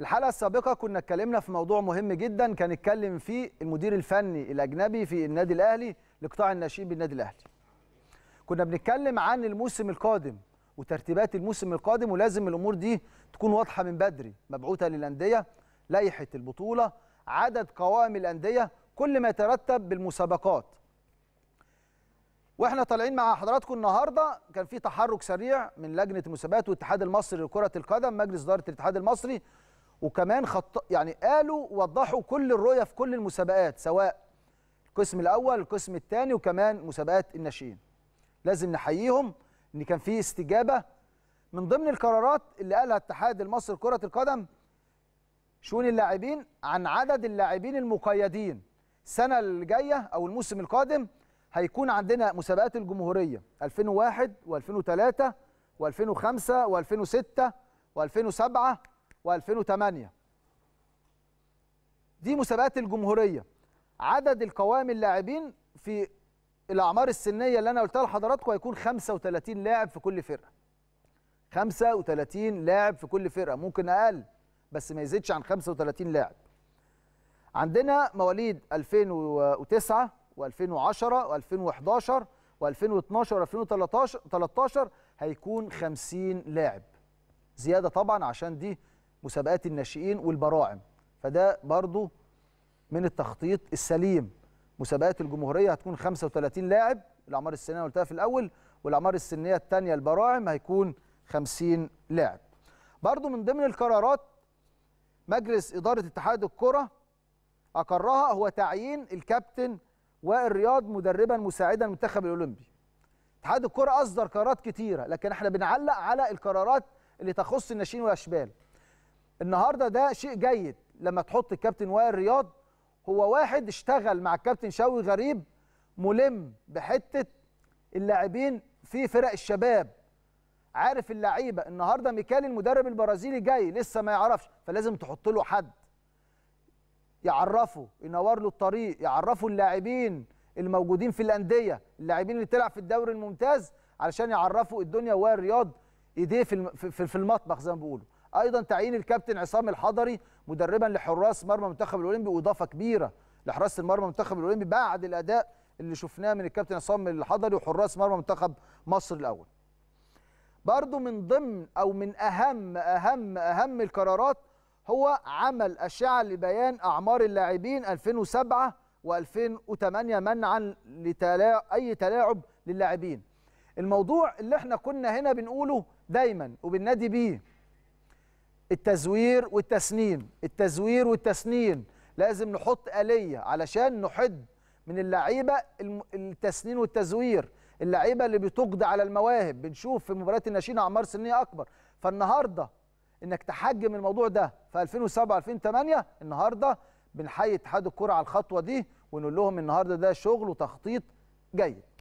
الحلقه السابقه كنا اتكلمنا في موضوع مهم جدا كان اتكلم فيه المدير الفني الاجنبي في النادي الاهلي لقطاع الناشئين بالنادي الاهلي كنا بنتكلم عن الموسم القادم وترتيبات الموسم القادم ولازم الامور دي تكون واضحه من بدري مبعوثه للانديه لائحه البطوله عدد قوائم الانديه كل ما يترتب بالمسابقات واحنا طالعين مع حضراتكم النهارده كان في تحرك سريع من لجنه المسابقات والاتحاد المصري لكره القدم مجلس اداره الاتحاد المصري وكمان خط يعني قالوا وضحوا كل الرؤيه في كل المسابقات سواء القسم الاول القسم الثاني وكمان مسابقات الناشئين لازم نحييهم ان كان في استجابه من ضمن القرارات اللي قالها اتحاد المصري لكره القدم شؤون اللاعبين عن عدد اللاعبين المقيدين السنه الجايه او الموسم القادم هيكون عندنا مسابقات الجمهوريه 2001 و2003 و2005 و2006 و2007 و2008 دي مسابقات الجمهوريه عدد القوائم اللاعبين في الاعمار السنيه اللي انا قلتها لحضراتكم هيكون 35 لاعب في كل فرقه 35 لاعب في كل فرقه ممكن اقل بس ما يزيدش عن 35 لاعب عندنا مواليد 2009 و2010 و2011 و2012 و2013 هيكون 50 لاعب زياده طبعا عشان دي مسابقات الناشئين والبراعم فده برضو من التخطيط السليم مسابقات الجمهوريه هتكون 35 لاعب الاعمار السنيه قلتها في الاول والاعمار السنيه الثانيه البراعم هيكون 50 لاعب برضو من ضمن القرارات مجلس اداره اتحاد الكره اقرها هو تعيين الكابتن والرياض مدربا مساعدا المنتخب الاولمبي اتحاد الكره اصدر قرارات كتيره لكن احنا بنعلق على القرارات اللي تخص الناشئين والاشبال النهارده ده شيء جيد لما تحط الكابتن وائل رياض هو واحد اشتغل مع الكابتن شوقي غريب ملم بحته اللاعبين في فرق الشباب عارف اللعيبه النهارده ميكالي المدرب البرازيلي جاي لسه ما يعرفش فلازم تحط له حد يعرفه ينور له الطريق يعرفه اللاعبين الموجودين في الانديه اللاعبين اللي تلعب في الدوري الممتاز علشان يعرفوا الدنيا وائل رياض ايديه في في المطبخ زي ما بيقولوا ايضا تعيين الكابتن عصام الحضري مدربا لحراس مرمى المنتخب الاولمبي واضافه كبيره لحراسه المرمى المنتخب الاولمبي بعد الاداء اللي شفناه من الكابتن عصام الحضري وحراس مرمى منتخب مصر الاول برضو من ضمن او من اهم اهم اهم القرارات هو عمل اشعه لبيان اعمار اللاعبين 2007 و2008 منعا لتلاع... اي تلاعب للاعبين الموضوع اللي احنا كنا هنا بنقوله دايما وبننادي بيه التزوير والتسنين التزوير والتسنين لازم نحط آلية علشان نحد من اللعيبة التسنين والتزوير اللعيبة اللي بتقضي على المواهب بنشوف في مباريات الناشئين أعمار سنية أكبر فالنهاردة إنك تحجم الموضوع ده في 2007 2008 النهاردة بنحيي اتحاد الكرة على الخطوة دي ونقول لهم النهاردة ده شغل وتخطيط جيد